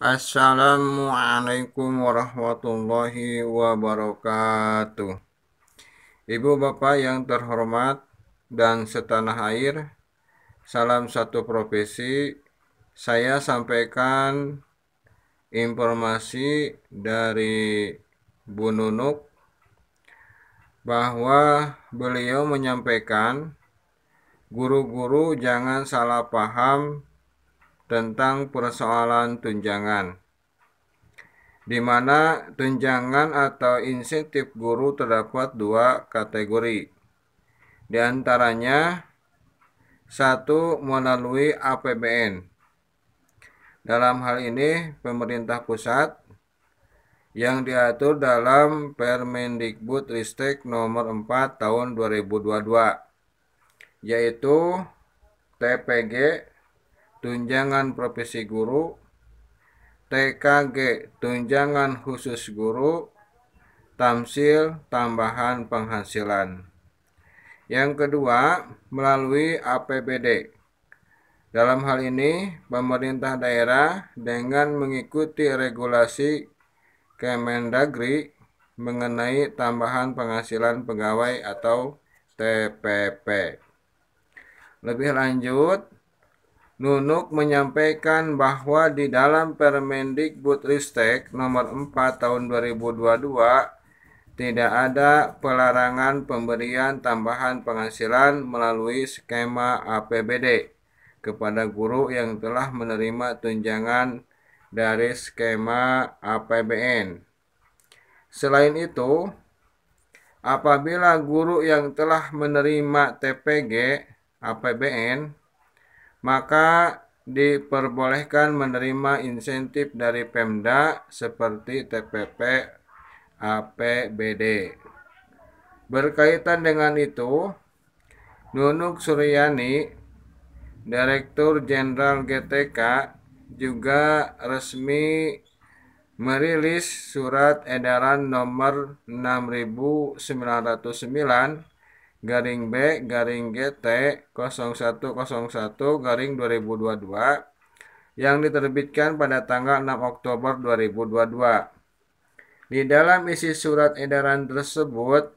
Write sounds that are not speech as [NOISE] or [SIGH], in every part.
Assalamualaikum warahmatullahi wabarakatuh. Ibu bapak yang terhormat dan setanah air, salam satu profesi. Saya sampaikan informasi dari Bu Nunuk bahwa beliau menyampaikan guru-guru jangan salah paham tentang persoalan tunjangan di mana tunjangan atau insentif guru terdapat dua kategori. Di antaranya satu melalui APBN. Dalam hal ini pemerintah pusat yang diatur dalam Permendikbud Ristek nomor 4 tahun 2022 yaitu TPG tunjangan profesi guru, TKG tunjangan khusus guru, tamsil tambahan penghasilan. Yang kedua, melalui APBD. Dalam hal ini, pemerintah daerah dengan mengikuti regulasi Kemendagri mengenai tambahan penghasilan pegawai atau TPP. Lebih lanjut, Nunuk menyampaikan bahwa di dalam Permendikbudristek nomor 4 tahun 2022 tidak ada pelarangan pemberian tambahan penghasilan melalui skema APBD kepada guru yang telah menerima tunjangan dari skema APBN. Selain itu, apabila guru yang telah menerima TPG APBN maka diperbolehkan menerima insentif dari Pemda seperti TPP APBD. Berkaitan dengan itu, Nunuk Suryani, Direktur Jenderal GTK, juga resmi merilis surat edaran nomor 6909 garing B garing GT 0101 garing 2022 yang diterbitkan pada tanggal 6 Oktober 2022. Di dalam isi surat edaran tersebut,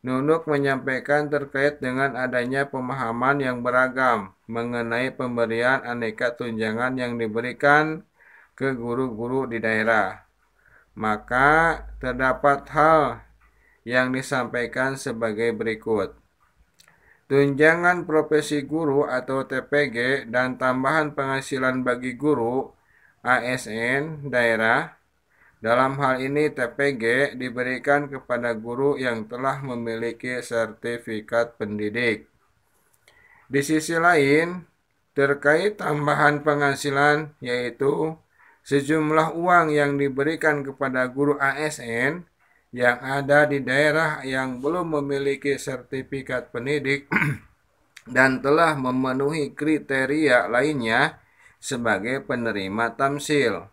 Nunuk menyampaikan terkait dengan adanya pemahaman yang beragam mengenai pemberian aneka tunjangan yang diberikan ke guru-guru di daerah. Maka terdapat hal yang disampaikan sebagai berikut. Tunjangan profesi guru atau TPG dan tambahan penghasilan bagi guru ASN daerah dalam hal ini TPG diberikan kepada guru yang telah memiliki sertifikat pendidik. Di sisi lain, terkait tambahan penghasilan yaitu sejumlah uang yang diberikan kepada guru ASN yang ada di daerah yang belum memiliki sertifikat pendidik [CLEARS THROAT] dan telah memenuhi kriteria lainnya sebagai penerima tamsil.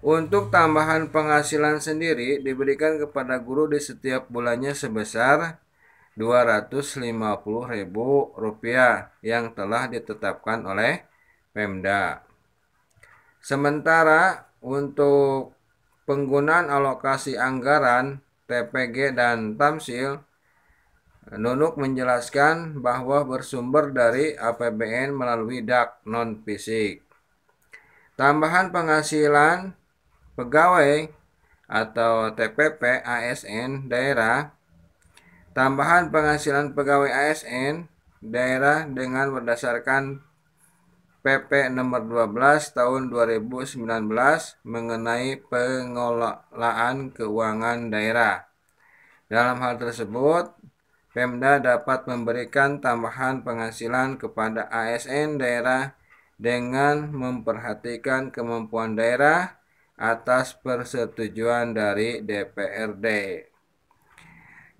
Untuk tambahan penghasilan sendiri diberikan kepada guru di setiap bulannya sebesar Rp250.000 yang telah ditetapkan oleh Pemda. Sementara untuk penggunaan alokasi anggaran TPG dan Tamsil Nunuk menjelaskan bahwa bersumber dari APBN melalui DAK non fisik. Tambahan penghasilan pegawai atau TPP ASN daerah Tambahan penghasilan pegawai ASN daerah dengan berdasarkan PP nomor 12 tahun 2019 mengenai pengelolaan keuangan daerah. Dalam hal tersebut, Pemda dapat memberikan tambahan penghasilan kepada ASN daerah dengan memperhatikan kemampuan daerah atas persetujuan dari DPRD.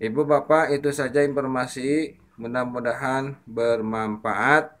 Ibu Bapak, itu saja informasi. Mudah-mudahan bermanfaat.